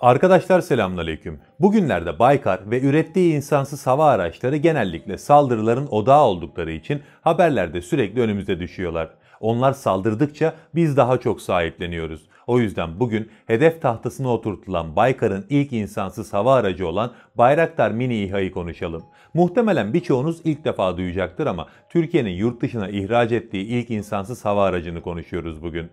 Arkadaşlar selamünaleyküm. Bugünlerde Baykar ve ürettiği insansız hava araçları genellikle saldırıların odağı oldukları için haberlerde sürekli önümüze düşüyorlar. Onlar saldırdıkça biz daha çok sahipleniyoruz. O yüzden bugün hedef tahtasına oturtulan Baykar'ın ilk insansız hava aracı olan Bayraktar Mini İHA'yı konuşalım. Muhtemelen birçoğunuz ilk defa duyacaktır ama Türkiye'nin yurt dışına ihraç ettiği ilk insansız hava aracını konuşuyoruz bugün.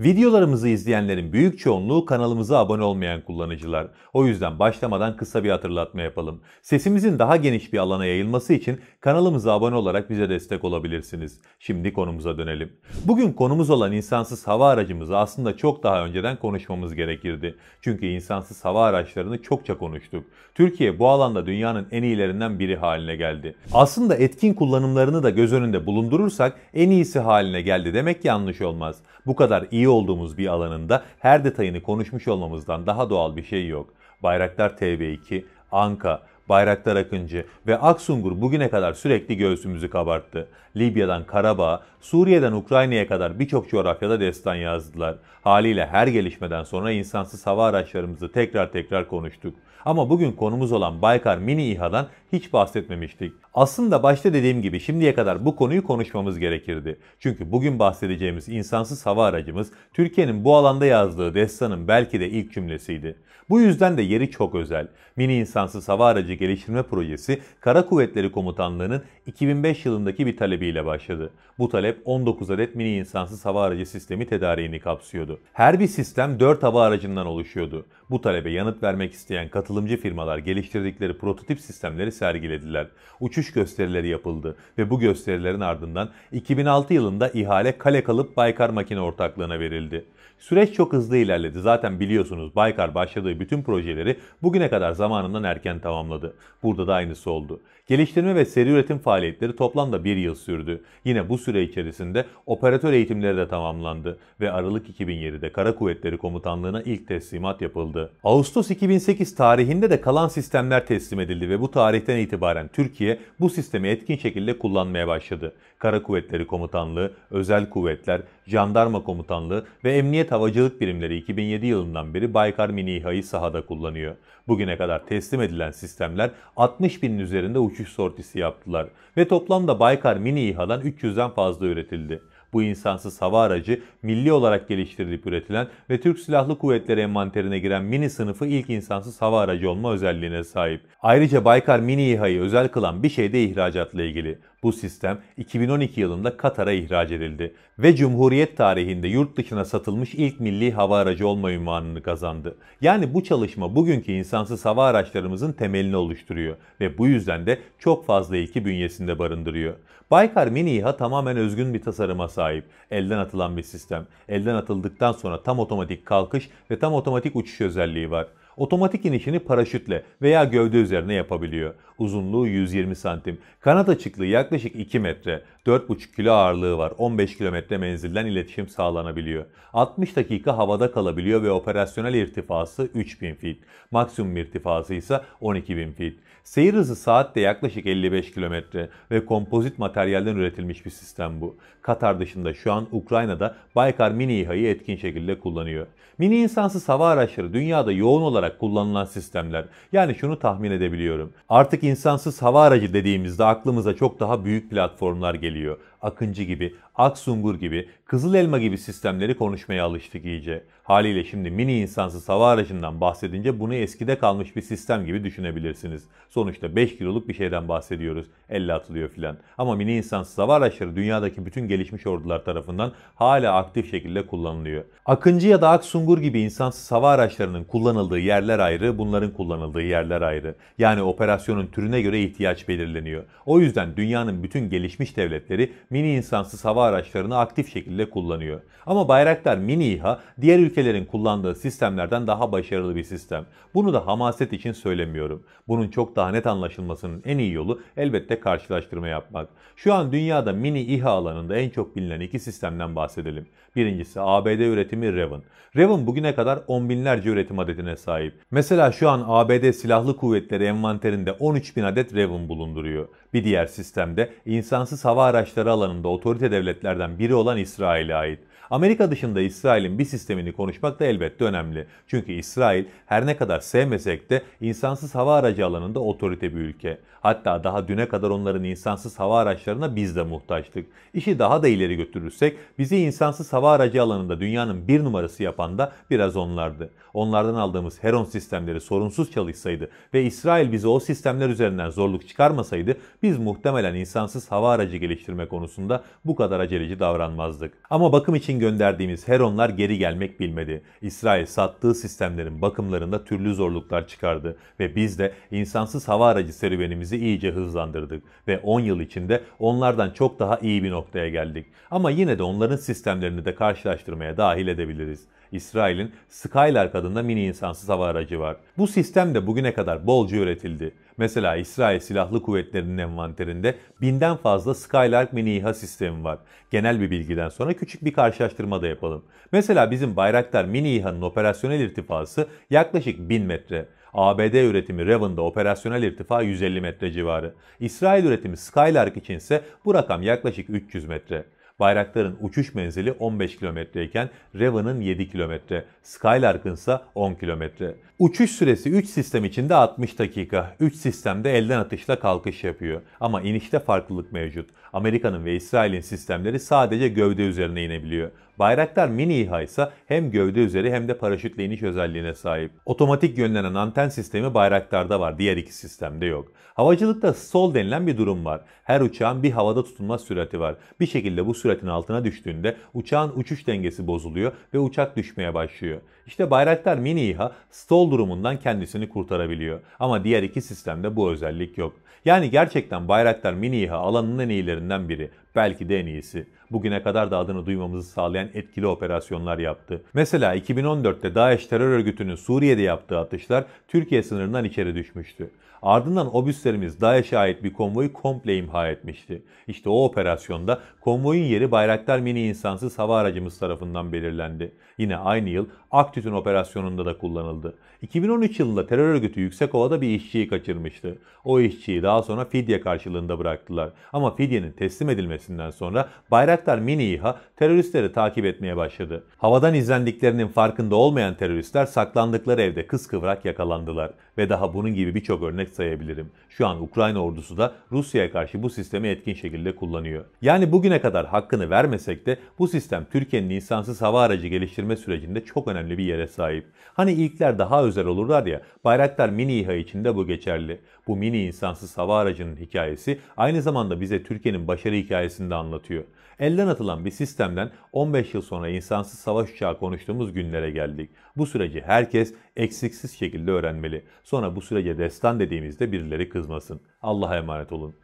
Videolarımızı izleyenlerin büyük çoğunluğu kanalımıza abone olmayan kullanıcılar. O yüzden başlamadan kısa bir hatırlatma yapalım. Sesimizin daha geniş bir alana yayılması için kanalımıza abone olarak bize destek olabilirsiniz. Şimdi konumuza dönelim. Bugün konumuz olan insansız hava aracımızı aslında çok daha önceden konuşmamız gerekirdi. Çünkü insansız hava araçlarını çokça konuştuk. Türkiye bu alanda dünyanın en iyilerinden biri haline geldi. Aslında etkin kullanımlarını da göz önünde bulundurursak en iyisi haline geldi demek yanlış olmaz. Bu kadar iyi iyi olduğumuz bir alanında her detayını konuşmuş olmamızdan daha doğal bir şey yok. Bayraktar TV2, Anka, Bayraktar Akıncı ve Aksungur bugüne kadar sürekli göğsümüzü kabarttı. Libya'dan Karabağ, Suriye'den Ukrayna'ya kadar birçok coğrafyada destan yazdılar. Haliyle her gelişmeden sonra insansız hava araçlarımızı tekrar tekrar konuştuk. Ama bugün konumuz olan Baykar Mini İHA'dan hiç bahsetmemiştik. Aslında başta dediğim gibi şimdiye kadar bu konuyu konuşmamız gerekirdi. Çünkü bugün bahsedeceğimiz insansız hava aracımız Türkiye'nin bu alanda yazdığı destanın belki de ilk cümlesiydi. Bu yüzden de yeri çok özel. Mini insansız hava aracı geliştirme projesi Kara Kuvvetleri Komutanlığı'nın 2005 yılındaki bir talebiyle başladı. Bu talep 19 adet mini insansız hava aracı sistemi tedariğini kapsıyordu. Her bir sistem 4 hava aracından oluşuyordu. Bu talebe yanıt vermek isteyen katılımcı firmalar geliştirdikleri prototip sistemleri sergilediler. Uçuş gösterileri yapıldı ve bu gösterilerin ardından 2006 yılında ihale Kale Kalıp Baykar Makine Ortaklığı'na verildi. Süreç çok hızlı ilerledi. Zaten biliyorsunuz Baykar başladığı bütün projeleri bugüne kadar zamanından erken tamamladı. Burada da aynısı oldu. Geliştirme ve seri üretim faaliyetleri toplamda bir yıl sürdü. Yine bu süre içerisinde operatör eğitimleri de tamamlandı ve Aralık 2007'de Kara Kuvvetleri Komutanlığı'na ilk teslimat yapıldı. Ağustos 2008 tarihinde de kalan sistemler teslim edildi ve bu tarihten itibaren Türkiye bu sistemi etkin şekilde kullanmaya başladı. Kara Kuvvetleri Komutanlığı, Özel Kuvvetler Jandarma Komutanlığı ve Emniyet Havacılık Birimleri 2007 yılından beri Baykar Mini İHA'yı sahada kullanıyor. Bugüne kadar teslim edilen sistemler 60 binin üzerinde uçuş sortisi yaptılar ve toplamda Baykar Mini İHA'dan 300'den fazla üretildi. Bu insansız hava aracı milli olarak geliştirilip üretilen ve Türk Silahlı Kuvvetleri envanterine giren mini sınıfı ilk insansız hava aracı olma özelliğine sahip. Ayrıca Baykar mini İHA'yı özel kılan bir şey de ihracatla ilgili. Bu sistem 2012 yılında Katar'a ihraç edildi ve Cumhuriyet tarihinde yurt dışına satılmış ilk milli hava aracı olma ünvanını kazandı. Yani bu çalışma bugünkü insansız hava araçlarımızın temelini oluşturuyor ve bu yüzden de çok fazla ilki bünyesinde barındırıyor. Baykar Mini İHA tamamen özgün bir tasarıma sahip. Elden atılan bir sistem. Elden atıldıktan sonra tam otomatik kalkış ve tam otomatik uçuş özelliği var. Otomatik inişini paraşütle veya gövde üzerine yapabiliyor. Uzunluğu 120 santim, kanat açıklığı yaklaşık 2 metre. 4,5 kilo ağırlığı var. 15 kilometre menzilden iletişim sağlanabiliyor. 60 dakika havada kalabiliyor ve operasyonel irtifası 3000 feet. Maksimum irtifası ise 12000 feet. Seyir hızı saatte yaklaşık 55 kilometre ve kompozit materyalden üretilmiş bir sistem bu. Katar dışında şu an Ukrayna'da Baykar Mini İHA'yı etkin şekilde kullanıyor. Mini insansız hava araçları dünyada yoğun olarak kullanılan sistemler. Yani şunu tahmin edebiliyorum. Artık insansız hava aracı dediğimizde aklımıza çok daha büyük platformlar geliyor geliyor. Akıncı gibi, Aksungur gibi, Kızıl Elma gibi sistemleri konuşmaya alıştık iyice. Haliyle şimdi mini insansız hava aracından bahsedince bunu eskide kalmış bir sistem gibi düşünebilirsiniz. Sonuçta 5 kiloluk bir şeyden bahsediyoruz. Elle atılıyor filan. Ama mini insansız hava araçları dünyadaki bütün gelişmiş ordular tarafından hala aktif şekilde kullanılıyor. Akıncı ya da Aksungur gibi insansız hava araçlarının kullanıldığı yerler ayrı, bunların kullanıldığı yerler ayrı. Yani operasyonun türüne göre ihtiyaç belirleniyor. O yüzden dünyanın bütün gelişmiş devlet Devletleri mini insansız hava araçlarını aktif şekilde kullanıyor. Ama Bayraktar mini İHA diğer ülkelerin kullandığı sistemlerden daha başarılı bir sistem. Bunu da hamaset için söylemiyorum. Bunun çok daha net anlaşılmasının en iyi yolu elbette karşılaştırma yapmak. Şu an dünyada mini İHA alanında en çok bilinen iki sistemden bahsedelim. Birincisi ABD üretimi Raven. Raven bugüne kadar on binlerce üretim adetine sahip. Mesela şu an ABD Silahlı Kuvvetleri envanterinde 13 bin adet Raven bulunduruyor. Bir diğer sistemde insansız hava araçları alanında otorite devletlerden biri olan İsrail'e ait. Amerika dışında İsrail'in bir sistemini konuşmak da elbette önemli. Çünkü İsrail her ne kadar sevmesek de insansız hava aracı alanında otorite bir ülke. Hatta daha düne kadar onların insansız hava araçlarına biz de muhtaçtık. İşi daha da ileri götürürsek bizi insansız hava aracı alanında dünyanın bir numarası yapan da biraz onlardı. Onlardan aldığımız Heron sistemleri sorunsuz çalışsaydı ve İsrail bizi o sistemler üzerinden zorluk çıkarmasaydı biz muhtemelen insansız hava aracı geliştirme konusunda bu kadar aceleci davranmazdık. Ama bakım için için gönderdiğimiz Heronlar geri gelmek bilmedi. İsrail sattığı sistemlerin bakımlarında türlü zorluklar çıkardı ve biz de insansız hava aracı serüvenimizi iyice hızlandırdık ve 10 yıl içinde onlardan çok daha iyi bir noktaya geldik. Ama yine de onların sistemlerini de karşılaştırmaya dahil edebiliriz. İsrail'in Skylark adında mini insansız hava aracı var. Bu sistem de bugüne kadar bolca üretildi. Mesela İsrail Silahlı Kuvvetleri'nin envanterinde binden fazla Skylark mini İHA sistemi var. Genel bir bilgiden sonra küçük bir karşılaştırma da yapalım. Mesela bizim Bayraktar mini İHA'nın operasyonel irtifası yaklaşık 1000 metre. ABD üretimi Raven'da operasyonel irtifa 150 metre civarı. İsrail üretimi Skylark ise bu rakam yaklaşık 300 metre. Bayraktar'ın uçuş menzili 15 kilometreyken Raven'ın 7 kilometre, Skylark'ın ise 10 kilometre. Uçuş süresi 3 sistem içinde 60 dakika. 3 sistemde elden atışla kalkış yapıyor. Ama inişte farklılık mevcut. Amerika'nın ve İsrail'in sistemleri sadece gövde üzerine inebiliyor. Bayraktar Mini İHA ise hem gövde üzeri hem de paraşütle iniş özelliğine sahip. Otomatik yönlenen anten sistemi Bayraktar'da var, diğer iki sistemde yok. Havacılıkta sol denilen bir durum var. Her uçağın bir havada tutunma sürati var. Bir şekilde bu süratin altına düştüğünde uçağın uçuş dengesi bozuluyor ve uçak düşmeye başlıyor. İşte Bayraktar Mini İHA stall durumundan kendisini kurtarabiliyor. Ama diğer iki sistemde bu özellik yok. Yani gerçekten Bayraktar Mini İHA alanının en iyilerinden biri belki de en iyisi. Bugüne kadar da adını duymamızı sağlayan etkili operasyonlar yaptı. Mesela 2014'te DAEŞ terör örgütünün Suriye'de yaptığı atışlar Türkiye sınırından içeri düşmüştü. Ardından obüslerimiz DAEŞ'e ait bir konvoyu komple imha etmişti. İşte o operasyonda konvoyun yeri Bayraktar mini insansız hava aracımız tarafından belirlendi. Yine aynı yıl Aktüt'ün operasyonunda da kullanıldı. 2013 yılında terör örgütü Yüksekova'da bir işçiyi kaçırmıştı. O işçiyi daha sonra fidye karşılığında bıraktılar. Ama fidyenin teslim edilmesi görmesinden sonra Bayraktar mini İHA teröristleri takip etmeye başladı. Havadan izlendiklerinin farkında olmayan teröristler saklandıkları evde kıskıvrak yakalandılar ve daha bunun gibi birçok örnek sayabilirim. Şu an Ukrayna ordusu da Rusya'ya karşı bu sistemi etkin şekilde kullanıyor. Yani bugüne kadar hakkını vermesek de bu sistem Türkiye'nin insansız hava aracı geliştirme sürecinde çok önemli bir yere sahip. Hani ilkler daha özel olurlar ya Bayraktar mini İHA için de bu geçerli. Bu mini insansız hava aracının hikayesi aynı zamanda bize Türkiye'nin başarı hikayesi hikayesinde anlatıyor. Elden atılan bir sistemden 15 yıl sonra insansız savaş uçağı konuştuğumuz günlere geldik. Bu süreci herkes eksiksiz şekilde öğrenmeli. Sonra bu sürece destan dediğimizde birileri kızmasın. Allah'a emanet olun.